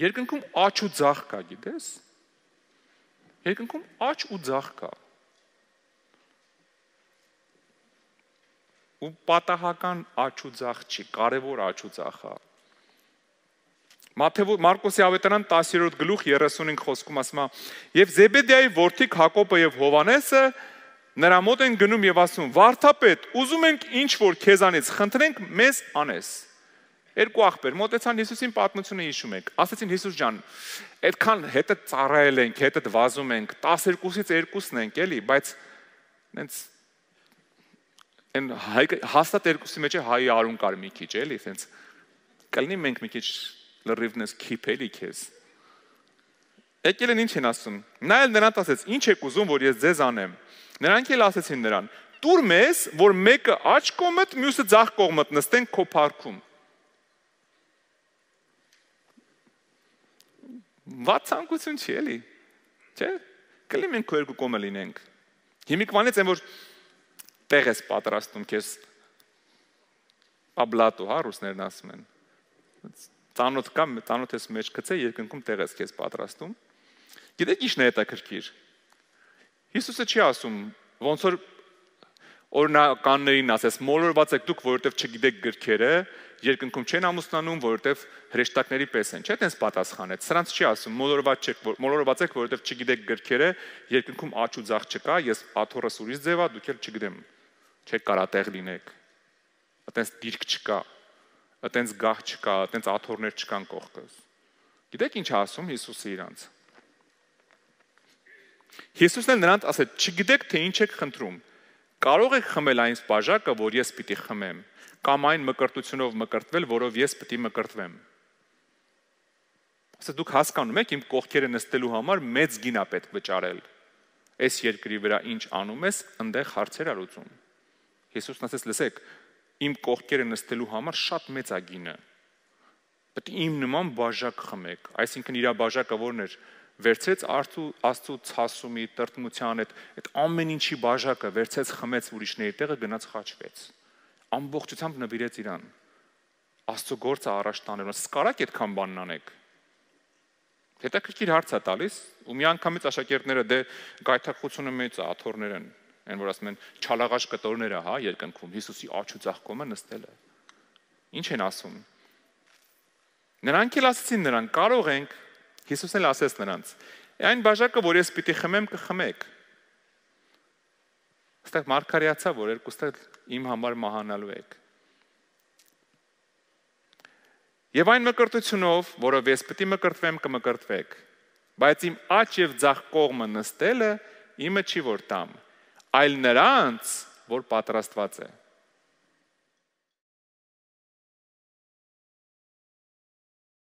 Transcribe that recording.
Երկնքում աչ ու ցախ կա, գիտես։ Երկնքում աչ ու ցախ կա։ Ու պատահական աչ ու ցախ չի, կարևոր աչ ու ցախ է։ Մաթեոս Մարկոսի ավետարան 10-րդ գլուխ 35 խոսքում ասում է. «Եվ Զեբեդիայի որդիք Հակոբը եւ Հովանեսը նրա մոտ են գնում եւ ասում. Վարդապետ, ուզում ենք ինչ որ քեզանից խնդրենք, մեզ անես»։ Երկու աղբեր մտեցան Հիսուսին պատմությունը հիշում եք։ Ասեցին Հիսուս ջան, այդքան հետը ծառայել ենք, հետը վազում ենք, 12-ից 2-ն ենք, էլի, բայց նենց այն հաստատ երկուսի մեջ է հայի արուն կար մի քիչ, էլի, սենց կլինի մենք մի քիչ լրիվնես քիփելի քեզ։ Եկել են ինչ են ասում։ Նա էլ նրանց ասեց, ինչ եք ուզում, որ ես ձեզ անեմ։ Նրանք էլ ասեցին նրան, «Տուր մեզ, որ մեկը աջ կողմդ, մյուսը ձախ կողմդ նստեն քո парքում»։ Ված ցանկություն չի էլի։ Չէ՞։ Կլի մենք քո երկու կոմը լինենք։ Հիմիկվանից այն որ տեղ ես պատրաստում քեզ պաբլատո, հա, ռուսներն ասում են։ Ծանոթ կամ ծանոթ ես մեջ գցե երկնքում տեղ ես քեզ պատրաստում։ Գիտեք ի՞նչն է հետաքրքիր։ Հիսուսը չի ասում ոնց որ օրինականներին ասես մոլորված եք դուք, որովհետև չգիտեք գրքերը, երկնքում չեն ամուսնանում, որովհետև հրեշտակների պես են, չէ՞ տենց պատասխանը։ Սրանց չի ասում, մոլորված չեք, մոլորված եք, որովհետև չգիտեք գրքերը, երկնքում աճ ու ձախ չկա, ես աթորս ուրիշ ձևա, դուք էլ չգիտեմ։ Չեք կարա տեղ լինեք։ Այտենց դիրք չկա, այտենց գահ չկա, այտենց աթորներ չկան կողքս։ Գիտեք ինչ ասում Հիսուսը իրանց։ Հիսուսն էլ նրանց ասեց. «Չգիտեք թե ինչ եք խնդրում»։ Կարող եք խմել այն սպաժակը, որ ես պիտի խմեմ, կամ այն մկրտությունով մկրտվել, որով ես պիտի մկրտվեմ։ Ասա դուք հասկանում եք, իմ կողքերը նստելու համար մեծ գինա պետք վճարել։ Այս երկրի վրա ինչ անում ես, ընդեղ հարցեր ար ուծում։ Հիսուսն ասեց, լսեք, իմ կողքերը նստելու համար շատ մեծ է գինը։ Պետք է իմ նման բաժակ խմեք, այսինքն իրա բաժակը որն էր, որ վերցրեց արծու աստծու ցասումի տրտմության այդ այդ ամեն ինչի բաժակը վերցրեց խմեց ուրիշների տեղը գնաց խաչվեց ամբողջությամբ նվիրեց իրան աստծու գործը առաջ տանելու սկարակ այդքան բանն անեք հետաքրքիր հարց է տալիս ու մի անգամից աշակերտները դե գայթակղությունը մեծ է աթորներ են այն որ ասում են չալաղաշ կտորները հա երկնքում Հիսուսի աչու ցաղկոմը նստել է ինչ են ասում նրանք էլ ասացին նրան կարող ենք Հիսուսն էլ ասեց նրանց. Այն բաժակը, որ ես պիտի խմեմ, կխմեք։ Այստեղ մարգարեացա, որ երկուստը իմ համար մահանալու եք։ Եվ այն մկրտությունով, որով ես պետք է մկրտվեմ, կմկրտվեք։ Բայց իմ աջ եւ ձախ կողմը նստելը իմը չի որ տամ, այլ նրանց, որ պատրաստված է։